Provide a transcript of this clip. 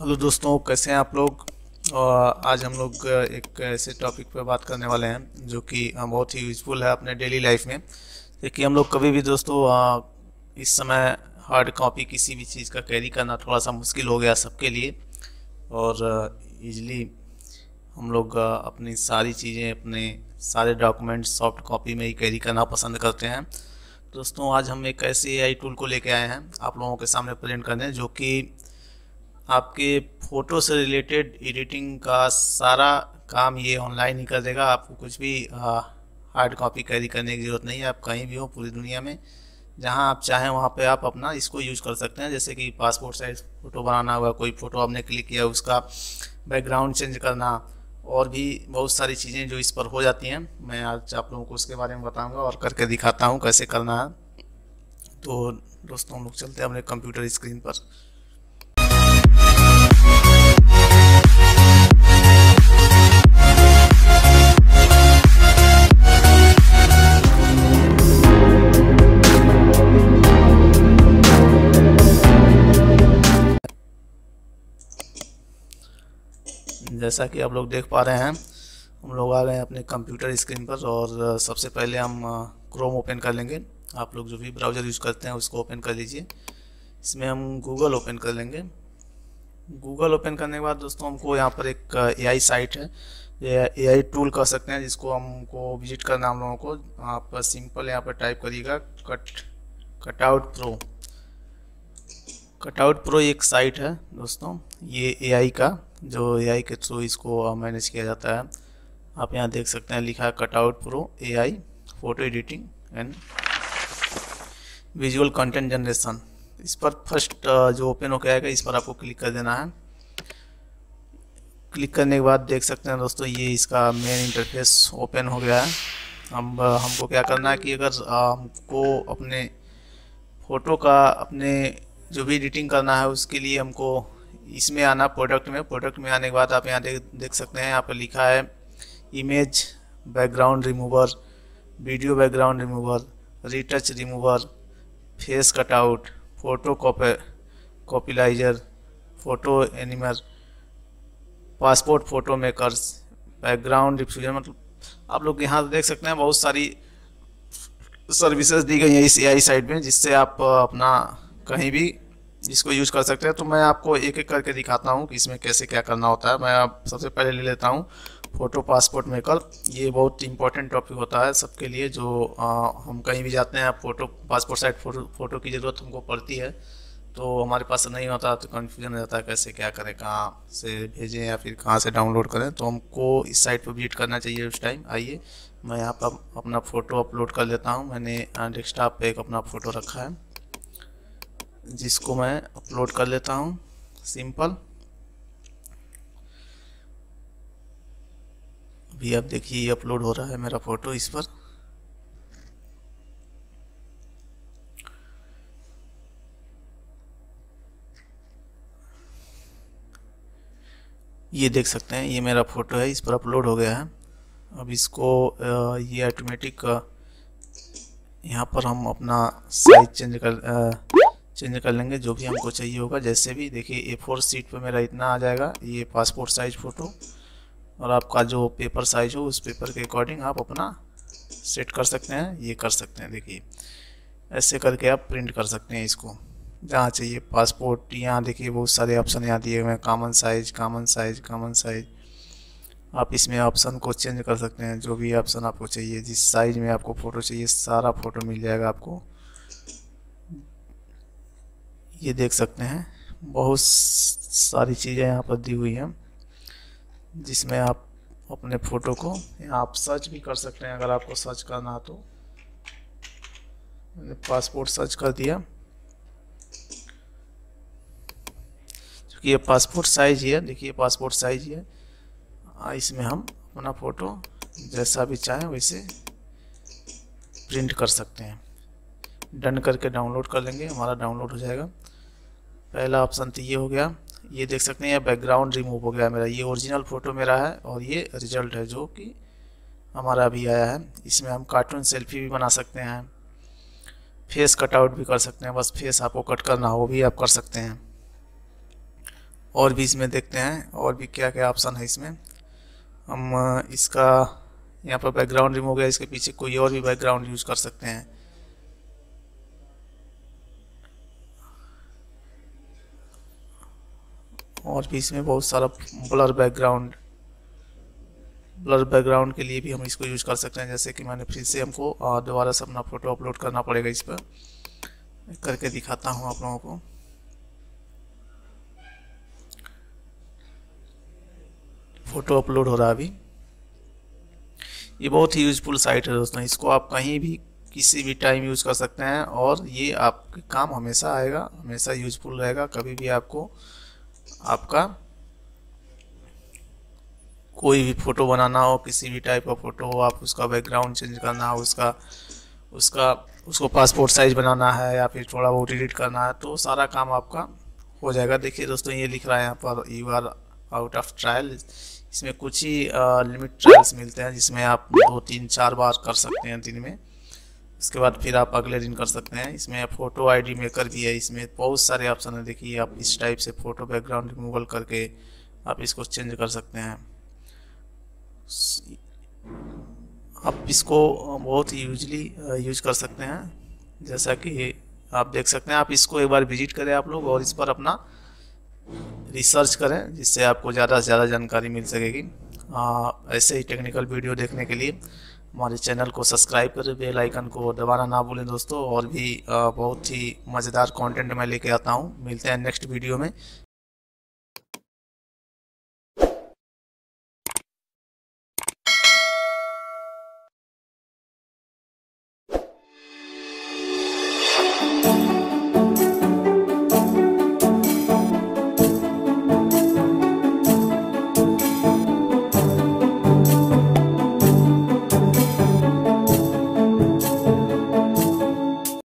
hello दोस्तों कैसे हैं आप लोग आज हम लोग एक ऐसे टॉपिक पर बात करने वाले हैं जो कि बहुत ही यूजफुल है अपने डेली लाइफ में देखिए हम लोग कभी भी दोस्तों इस समय हार्ड कॉपी किसी भी चीज़ का कैरी करना थोड़ा सा मुश्किल हो गया सबके लिए और इजली हम लोग अपनी सारी चीज़ें अपने सारे डॉक्यूमेंट्स सॉफ्ट कॉपी में ही कैरी करना पसंद करते हैं दोस्तों आज हम एक ऐसे ए टूल को लेके आए हैं आप लोगों के सामने प्रेजेंट करने जो कि आपके फ़ोटो से रिलेटेड एडिटिंग का सारा काम ये ऑनलाइन ही कर देगा आपको कुछ भी हार्ड कॉपी कैरी करने की ज़रूरत नहीं है आप कहीं भी हो पूरी दुनिया में जहां आप चाहें वहां पे आप अपना इसको यूज कर सकते हैं जैसे कि पासपोर्ट साइज फ़ोटो बनाना हुआ कोई फ़ोटो आपने क्लिक किया उसका बैकग्राउंड चेंज करना और भी बहुत सारी चीज़ें जो इस पर हो जाती हैं मैं आज आप लोगों को उसके बारे में बताऊँगा और करके दिखाता हूँ कैसे करना है तो दोस्तों हम लोग चलते हैं अपने कंप्यूटर स्क्रीन पर जैसा कि आप लोग देख पा रहे हैं हम लोग आ गए हैं अपने कंप्यूटर स्क्रीन पर और सबसे पहले हम क्रोम ओपन कर लेंगे आप लोग जो भी ब्राउज़र यूज़ करते हैं उसको ओपन कर लीजिए इसमें हम गूगल ओपन कर लेंगे गूगल ओपन करने के बाद दोस्तों हमको यहाँ पर एक एआई साइट है ए आई टूल कह सकते हैं जिसको हमको विजिट करना हम लोगों को आप सिंपल यहाँ पर टाइप करिएगा cut cutout pro cutout pro एक साइट है दोस्तों ये एआई का जो ए के थ्रू इसको मैनेज किया जाता है आप यहाँ देख सकते हैं लिखा है cutout pro a photo editing and visual content generation इस पर फर्स्ट जो ओपन होकर आएगा इस पर आपको क्लिक कर देना है क्लिक करने के बाद देख सकते हैं दोस्तों ये इसका मेन इंटरफेस ओपन हो गया है हम हमको क्या करना है कि अगर हमको अपने फ़ोटो का अपने जो भी एडिटिंग करना है उसके लिए हमको इसमें आना प्रोडक्ट में प्रोडक्ट में आने के बाद आप यहाँ देख देख सकते हैं यहाँ पर लिखा है image background remover video background remover retouch remover face cutout photo copy colorizer photo animer passport photo makers background diffusion मतलब आप लोग यहाँ देख सकते हैं बहुत सारी सर्विसेज दी गई हैं इस एआई साइट में जिससे आप अपना कहीं भी जिसको यूज कर सकते हैं तो मैं आपको एक एक करके दिखाता हूँ कि इसमें कैसे क्या करना होता है मैं आप सबसे पहले ले लेता हूँ फ़ोटो पासपोर्ट मेकअप ये बहुत इंपॉर्टेंट टॉपिक होता है सबके लिए जो आ, हम कहीं भी जाते हैं photo passport size photo photo की ज़रूरत हमको पड़ती है तो हमारे पास नहीं होता तो कन्फ्यूजन रहता है कैसे क्या करें कहाँ से भेजें या फिर कहाँ से डाउनलोड करें तो हमको इस साइट पर विजिट करना चाहिए उस टाइम आइए मैं यहाँ पर अपना फ़ोटो अपलोड कर लेता हूँ मैंने डेस्कटॉप पर एक अपना फ़ोटो रखा है जिसको मैं अपलोड कर लेता हूँ सिंपल अभी आप देखिए ये अपलोड हो रहा है मेरा फोटो इस पर ये देख सकते हैं ये मेरा फ़ोटो है इस पर अपलोड हो गया है अब इसको ये ऑटोमेटिक यहाँ पर हम अपना साइज चेंज कर चेंज कर लेंगे जो भी हमको चाहिए होगा जैसे भी देखिए ए फोर सीट पर मेरा इतना आ जाएगा ये पासपोर्ट साइज़ फ़ोटो और आपका जो पेपर साइज़ हो उस पेपर के अकॉर्डिंग आप अपना सेट कर सकते हैं ये कर सकते हैं देखिए ऐसे करके आप प्रिंट कर सकते हैं इसको जहाँ चाहिए पासपोर्ट यहाँ देखिए बहुत सारे ऑप्शन यहाँ दिए हुए हैं common size common size common size आप इसमें ऑप्शन को चेंज कर सकते हैं जो भी ऑप्शन आपको चाहिए जिस साइज़ में आपको फ़ोटो चाहिए सारा फ़ोटो मिल जाएगा आपको ये देख सकते हैं बहुत सारी चीज़ें यहाँ पर दी हुई हैं जिसमें आप अपने फ़ोटो को आप सर्च भी कर सकते हैं अगर आपको सर्च करना है तो पासपोर्ट सर्च कर दिया क्योंकि ये पासपोर्ट साइज ही है देखिए पासपोर्ट साइज ही है इसमें हम अपना फ़ोटो जैसा भी चाहें वैसे प्रिंट कर सकते हैं डन करके डाउनलोड कर लेंगे हमारा डाउनलोड हो जाएगा पहला ऑप्शन तो ये हो गया ये देख सकते हैं ये बैकग्राउंड रिमूव हो गया मेरा ये ओरिजिनल फ़ोटो मेरा है और ये रिजल्ट है जो कि हमारा अभी आया है इसमें हम कार्टून सेल्फी भी बना सकते हैं फेस कटआउट भी कर सकते हैं बस फेस आपको कट करना हो भी आप कर सकते हैं और भी इसमें देखते हैं और भी क्या क्या ऑप्शन है इसमें हम इसका यहाँ पर बैकग्राउंड रिमूव हो गया इसके पीछे कोई और भी बैकग्राउंड यूज़ कर सकते हैं और भी इसमें बहुत सारा ब्लर बैकग्राउंड ब्लर बैकग्राउंड के लिए भी हम इसको यूज कर सकते हैं जैसे कि मैंने फिर से हमको दोबारा से अपना फ़ोटो अपलोड करना पड़ेगा इस पर करके दिखाता हूँ आप लोगों को फ़ोटो अपलोड हो रहा है अभी ये बहुत ही यूजफुल साइट है दोस्तों इसको आप कहीं भी किसी भी टाइम यूज़ कर सकते हैं और ये आपके काम हमेशा आएगा हमेशा यूजफुल रहेगा कभी भी आपको आपका कोई भी फ़ोटो बनाना हो किसी भी टाइप का फ़ोटो हो आप उसका बैकग्राउंड चेंज करना हो उसका उसका उसको पासपोर्ट साइज बनाना है या फिर थोड़ा बहुत एडिट करना है तो सारा काम आपका हो जाएगा देखिए दोस्तों ये लिख रहा है यहाँ पर you are out of trial इसमें कुछ ही लिमिट ट्रायल्स मिलते हैं जिसमें आप दो तीन चार बार कर सकते हैं दिन में उसके बाद फिर आप अगले दिन कर सकते हैं इसमें फ़ोटो आईडी मेकर भी है इसमें बहुत सारे ऑप्शन है देखिए आप इस टाइप से फ़ोटो बैकग्राउंड रिमूवल करके आप इसको चेंज कर सकते हैं आप इसको बहुत यूजली यूज कर सकते हैं जैसा कि आप देख सकते हैं आप इसको एक बार विजिट करें आप लोग और इस पर अपना रिसर्च करें जिससे आपको ज़्यादा से ज़्यादा जानकारी मिल सकेगी ऐसे ही टेक्निकल वीडियो देखने के लिए हमारे चैनल को सब्सक्राइब करें बेल आइकन को दोबारा ना भूलें दोस्तों और भी बहुत ही मज़ेदार कंटेंट मैं लेके आता हूँ मिलते हैं नेक्स्ट वीडियो में